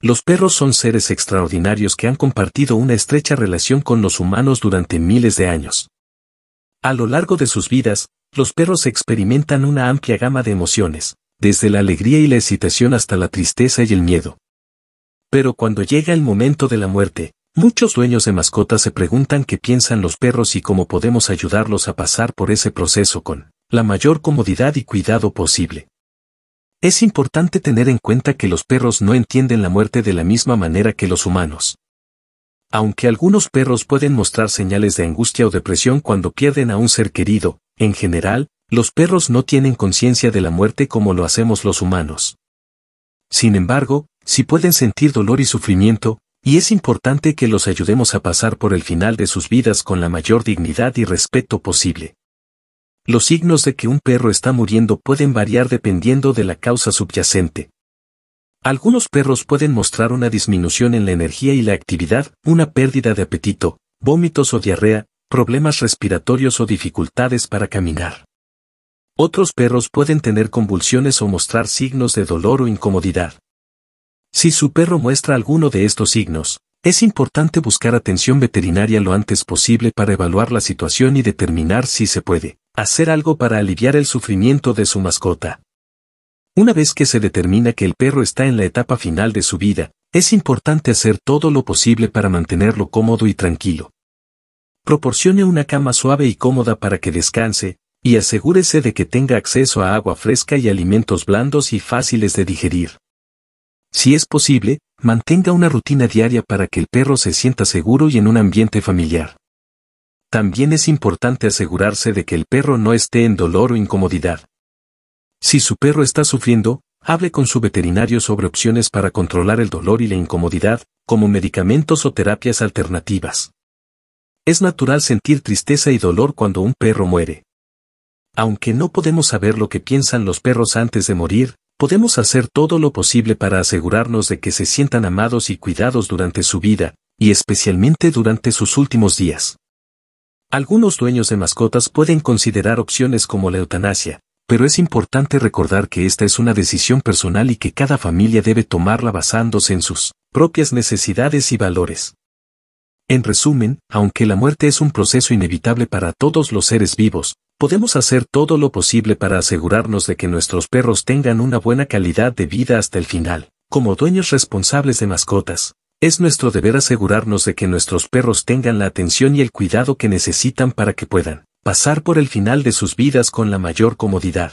Los perros son seres extraordinarios que han compartido una estrecha relación con los humanos durante miles de años. A lo largo de sus vidas, los perros experimentan una amplia gama de emociones, desde la alegría y la excitación hasta la tristeza y el miedo. Pero cuando llega el momento de la muerte, muchos dueños de mascotas se preguntan qué piensan los perros y cómo podemos ayudarlos a pasar por ese proceso con la mayor comodidad y cuidado posible. Es importante tener en cuenta que los perros no entienden la muerte de la misma manera que los humanos. Aunque algunos perros pueden mostrar señales de angustia o depresión cuando pierden a un ser querido, en general, los perros no tienen conciencia de la muerte como lo hacemos los humanos. Sin embargo, sí pueden sentir dolor y sufrimiento, y es importante que los ayudemos a pasar por el final de sus vidas con la mayor dignidad y respeto posible. Los signos de que un perro está muriendo pueden variar dependiendo de la causa subyacente. Algunos perros pueden mostrar una disminución en la energía y la actividad, una pérdida de apetito, vómitos o diarrea, problemas respiratorios o dificultades para caminar. Otros perros pueden tener convulsiones o mostrar signos de dolor o incomodidad. Si su perro muestra alguno de estos signos, es importante buscar atención veterinaria lo antes posible para evaluar la situación y determinar si se puede hacer algo para aliviar el sufrimiento de su mascota. Una vez que se determina que el perro está en la etapa final de su vida, es importante hacer todo lo posible para mantenerlo cómodo y tranquilo. Proporcione una cama suave y cómoda para que descanse, y asegúrese de que tenga acceso a agua fresca y alimentos blandos y fáciles de digerir. Si es posible, mantenga una rutina diaria para que el perro se sienta seguro y en un ambiente familiar. También es importante asegurarse de que el perro no esté en dolor o incomodidad. Si su perro está sufriendo, hable con su veterinario sobre opciones para controlar el dolor y la incomodidad, como medicamentos o terapias alternativas. Es natural sentir tristeza y dolor cuando un perro muere. Aunque no podemos saber lo que piensan los perros antes de morir, podemos hacer todo lo posible para asegurarnos de que se sientan amados y cuidados durante su vida, y especialmente durante sus últimos días. Algunos dueños de mascotas pueden considerar opciones como la eutanasia, pero es importante recordar que esta es una decisión personal y que cada familia debe tomarla basándose en sus propias necesidades y valores. En resumen, aunque la muerte es un proceso inevitable para todos los seres vivos, podemos hacer todo lo posible para asegurarnos de que nuestros perros tengan una buena calidad de vida hasta el final, como dueños responsables de mascotas, es nuestro deber asegurarnos de que nuestros perros tengan la atención y el cuidado que necesitan para que puedan pasar por el final de sus vidas con la mayor comodidad.